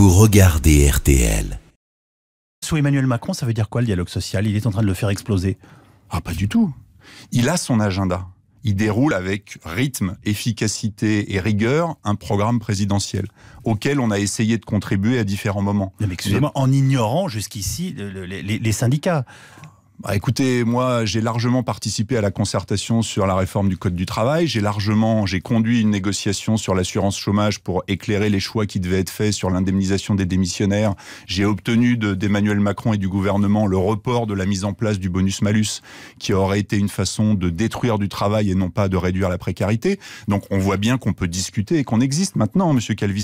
vous regardez RTL. Sous Emmanuel Macron, ça veut dire quoi le dialogue social Il est en train de le faire exploser Ah, pas du tout. Il a son agenda. Il déroule avec rythme, efficacité et rigueur un programme présidentiel auquel on a essayé de contribuer à différents moments. Mais excusez-moi, en ignorant jusqu'ici les, les syndicats bah, Écoutez, moi, j'ai largement participé à la concertation sur la réforme du Code du travail. J'ai largement, j'ai conduit une négociation sur l'assurance chômage pour éclairer les choix qui devaient être faits sur l'indemnisation des démissionnaires. J'ai obtenu d'Emmanuel Macron et du gouvernement le report de la mise en place du bonus-malus, qui aurait été une façon de détruire du travail et non pas de réduire la précarité. Donc, on voit bien qu'on peut discuter et qu'on existe maintenant, hein, Monsieur Calvi.